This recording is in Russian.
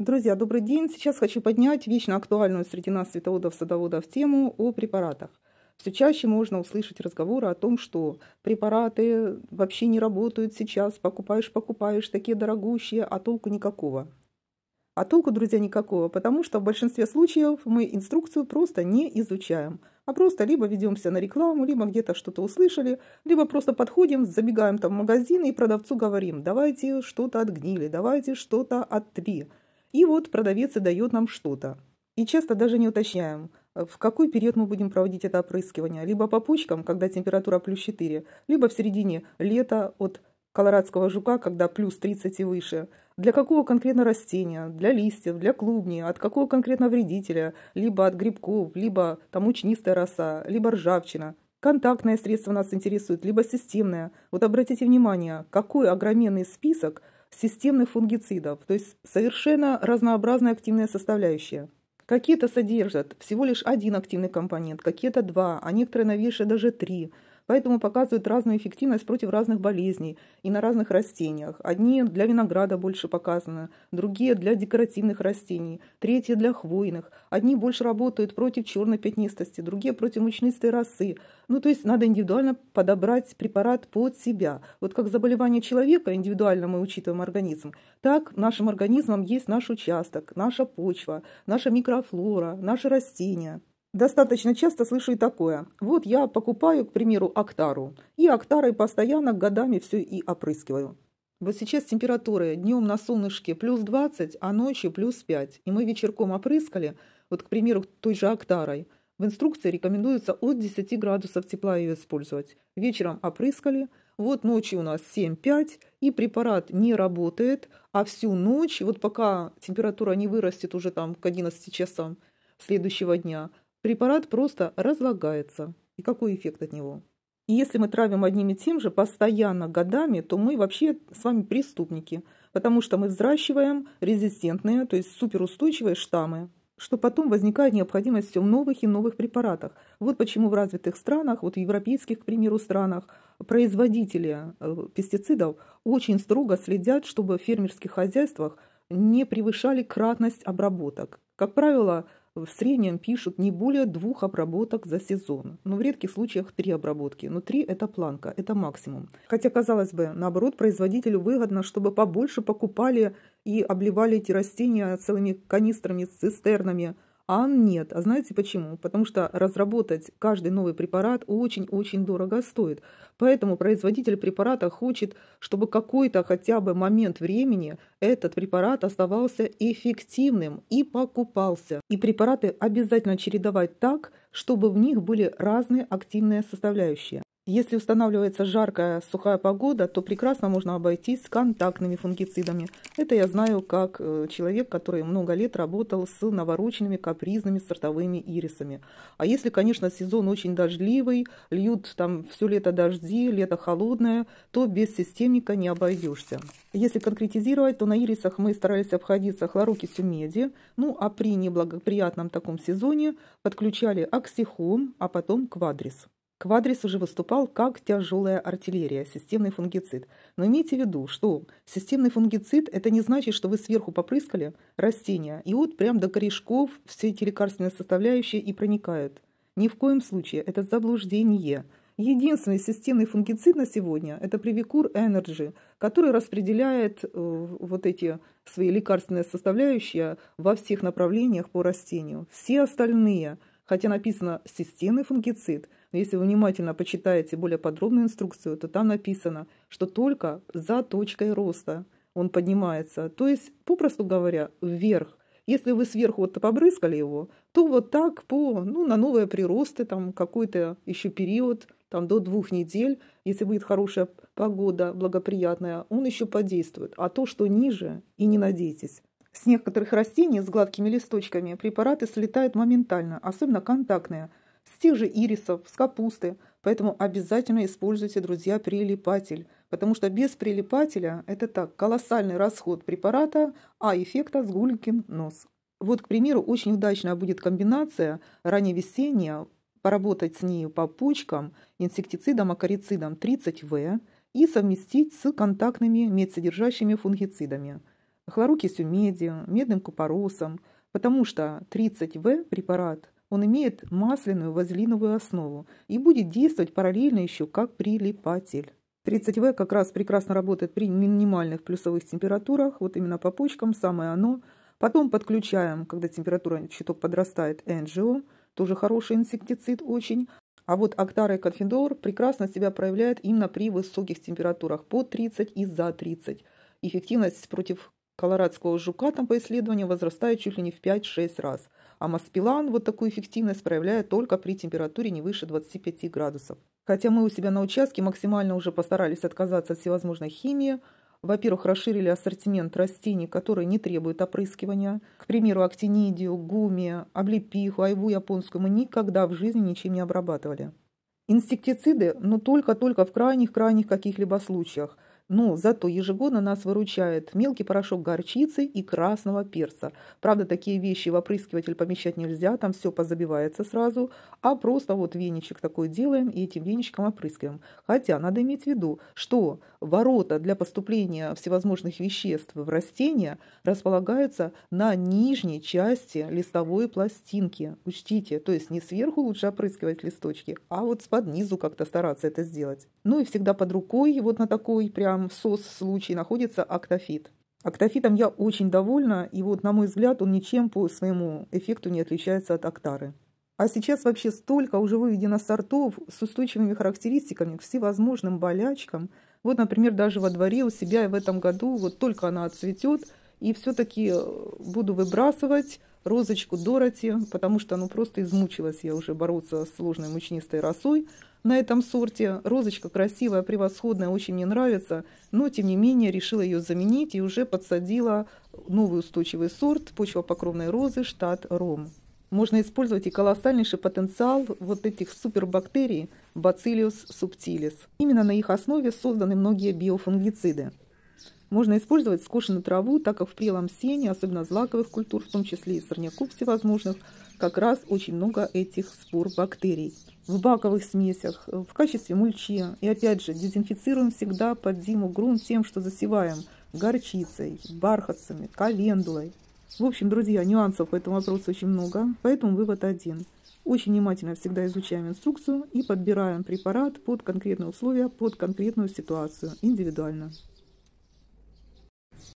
Друзья, добрый день. Сейчас хочу поднять вечно актуальную среди нас цветоводов-садоводов тему о препаратах. Все чаще можно услышать разговоры о том, что препараты вообще не работают сейчас, покупаешь, покупаешь, такие дорогущие, а толку никакого. А толку, друзья, никакого, потому что в большинстве случаев мы инструкцию просто не изучаем, а просто либо ведемся на рекламу, либо где-то что-то услышали, либо просто подходим, забегаем там в магазин и продавцу говорим, давайте что-то от гнили, давайте что-то от три и вот продавец и дает нам что-то. И часто даже не уточняем, э, в какой период мы будем проводить это опрыскивание. Либо по почкам, когда температура плюс 4, либо в середине лета от колорадского жука, когда плюс 30 и выше. Для какого конкретно растения, для листьев, для клубни, от какого конкретно вредителя, либо от грибков, либо там учнистая роса, либо ржавчина. Контактное средство нас интересует, либо системное. Вот обратите внимание, какой огроменный список – системных фунгицидов, то есть совершенно разнообразная активная составляющая. Какие-то содержат всего лишь один активный компонент, какие-то два, а некоторые новейшие даже три – Поэтому показывают разную эффективность против разных болезней и на разных растениях. Одни для винограда больше показаны, другие для декоративных растений, третьи для хвойных. Одни больше работают против черной пятнистости, другие против мучнистой росы. Ну, то есть надо индивидуально подобрать препарат под себя. Вот как заболевание человека индивидуально мы учитываем организм, так нашим организмом есть наш участок, наша почва, наша микрофлора, наши растения. Достаточно часто слышу и такое. Вот я покупаю, к примеру, Актару. И Актарой постоянно годами все и опрыскиваю. Вот сейчас температура днем на солнышке плюс 20, а ночью плюс 5. И мы вечерком опрыскали, вот, к примеру, той же Актарой. В инструкции рекомендуется от 10 градусов тепла ее использовать. Вечером опрыскали, вот ночью у нас 7-5, и препарат не работает, а всю ночь, вот пока температура не вырастет уже там к 11 часам следующего дня – препарат просто разлагается. И какой эффект от него? И если мы травим одним и тем же постоянно годами, то мы вообще с вами преступники, потому что мы взращиваем резистентные, то есть суперустойчивые штаммы, что потом возникает необходимость все в новых и новых препаратах. Вот почему в развитых странах, вот в европейских, к примеру, странах, производители э, пестицидов очень строго следят, чтобы в фермерских хозяйствах не превышали кратность обработок. Как правило, в среднем пишут не более двух обработок за сезон, но ну, в редких случаях три обработки. Но три – это планка, это максимум. Хотя, казалось бы, наоборот, производителю выгодно, чтобы побольше покупали и обливали эти растения целыми канистрами, цистернами – а нет. А знаете почему? Потому что разработать каждый новый препарат очень-очень дорого стоит. Поэтому производитель препарата хочет, чтобы какой-то хотя бы момент времени этот препарат оставался эффективным и покупался. И препараты обязательно чередовать так, чтобы в них были разные активные составляющие. Если устанавливается жаркая, сухая погода, то прекрасно можно обойтись с контактными фунгицидами. Это я знаю как э, человек, который много лет работал с навороченными капризными сортовыми ирисами. А если, конечно, сезон очень дождливый, льют там все лето дожди, лето холодное, то без системника не обойдешься. Если конкретизировать, то на ирисах мы старались обходиться хлорокисью меди, ну а при неблагоприятном таком сезоне подключали оксихом, а потом квадрис. Квадрис уже выступал как тяжелая артиллерия, системный фунгицид. Но имейте в виду, что системный фунгицид – это не значит, что вы сверху попрыскали растения, и вот прям до корешков все эти лекарственные составляющие и проникают. Ни в коем случае, это заблуждение. Единственный системный фунгицид на сегодня – это Привикур Energy, который распределяет э, вот эти свои лекарственные составляющие во всех направлениях по растению. Все остальные – Хотя написано «системный фунгицид», но если вы внимательно почитаете более подробную инструкцию, то там написано, что только за точкой роста он поднимается. То есть, попросту говоря, вверх. Если вы сверху вот побрызгали его, то вот так по, ну, на новые приросты, там какой-то еще период, там до двух недель, если будет хорошая погода, благоприятная, он еще подействует. А то, что ниже, и не надейтесь. С некоторых растений с гладкими листочками препараты слетают моментально, особенно контактные, с тех же ирисов, с капусты, поэтому обязательно используйте, друзья, прилипатель, потому что без прилипателя это так, колоссальный расход препарата, а эффекта сгулькин нос. Вот, к примеру, очень удачная будет комбинация ранневесенняя, поработать с ней по почкам, инсектицидом, акарицидом 30В и совместить с контактными медсодержащими фунгицидами – хлорукисью медиа, медным купоросом, потому что 30В препарат он имеет масляную вазелиновую основу и будет действовать параллельно еще как прилипатель. 30В как раз прекрасно работает при минимальных плюсовых температурах, вот именно по почкам, самое оно. Потом подключаем, когда температура чуток подрастает, NGO, тоже хороший инсектицид очень. А вот Актара и Конфидор прекрасно себя проявляет именно при высоких температурах, по 30 и за 30. Эффективность против Колорадского жука там по исследованию возрастает чуть ли не в 5-6 раз, а маспилан вот такую эффективность проявляет только при температуре не выше 25 градусов. Хотя мы у себя на участке максимально уже постарались отказаться от всевозможной химии, во-первых, расширили ассортимент растений, которые не требуют опрыскивания. К примеру, актинидию, гуми, облепиху, айву японскую мы никогда в жизни ничем не обрабатывали. Инсектициды, но ну, только-только в крайних-крайних каких-либо случаях – но ну, зато ежегодно нас выручает мелкий порошок горчицы и красного перца. Правда, такие вещи в опрыскиватель помещать нельзя, там все позабивается сразу, а просто вот веничек такой делаем и этим веничком опрыскиваем. Хотя надо иметь в виду, что ворота для поступления всевозможных веществ в растения располагаются на нижней части листовой пластинки. Учтите, то есть не сверху лучше опрыскивать листочки, а вот с под низу как-то стараться это сделать. Ну и всегда под рукой вот на такой прям котором в СОС случае находится актофит. Актофитом я очень довольна, и вот, на мой взгляд, он ничем по своему эффекту не отличается от актары. А сейчас вообще столько уже выведено сортов с устойчивыми характеристиками к всевозможным болячкам. Вот, например, даже во дворе у себя в этом году вот только она отцветет, и все-таки э, буду выбрасывать розочку Дороти, потому что ну просто измучилась я уже бороться с сложной мучнистой росой на этом сорте. Розочка красивая, превосходная, очень мне нравится, но тем не менее решила ее заменить и уже подсадила новый устойчивый сорт почвопокровной розы штат Ром. Можно использовать и колоссальнейший потенциал вот этих супербактерий Bacillus subtilis. Именно на их основе созданы многие биофунгициды. Можно использовать скошенную траву, так как в прелом сене, особенно злаковых культур, в том числе и сорняков всевозможных, как раз очень много этих спор бактерий. В баковых смесях, э, в качестве мульчи. И опять же, дезинфицируем всегда под зиму грунт тем, что засеваем горчицей, бархатцами, календулой. В общем, друзья, нюансов по этому вопросу очень много, поэтому вывод один. Очень внимательно всегда изучаем инструкцию и подбираем препарат под конкретные условия, под конкретную ситуацию, индивидуально.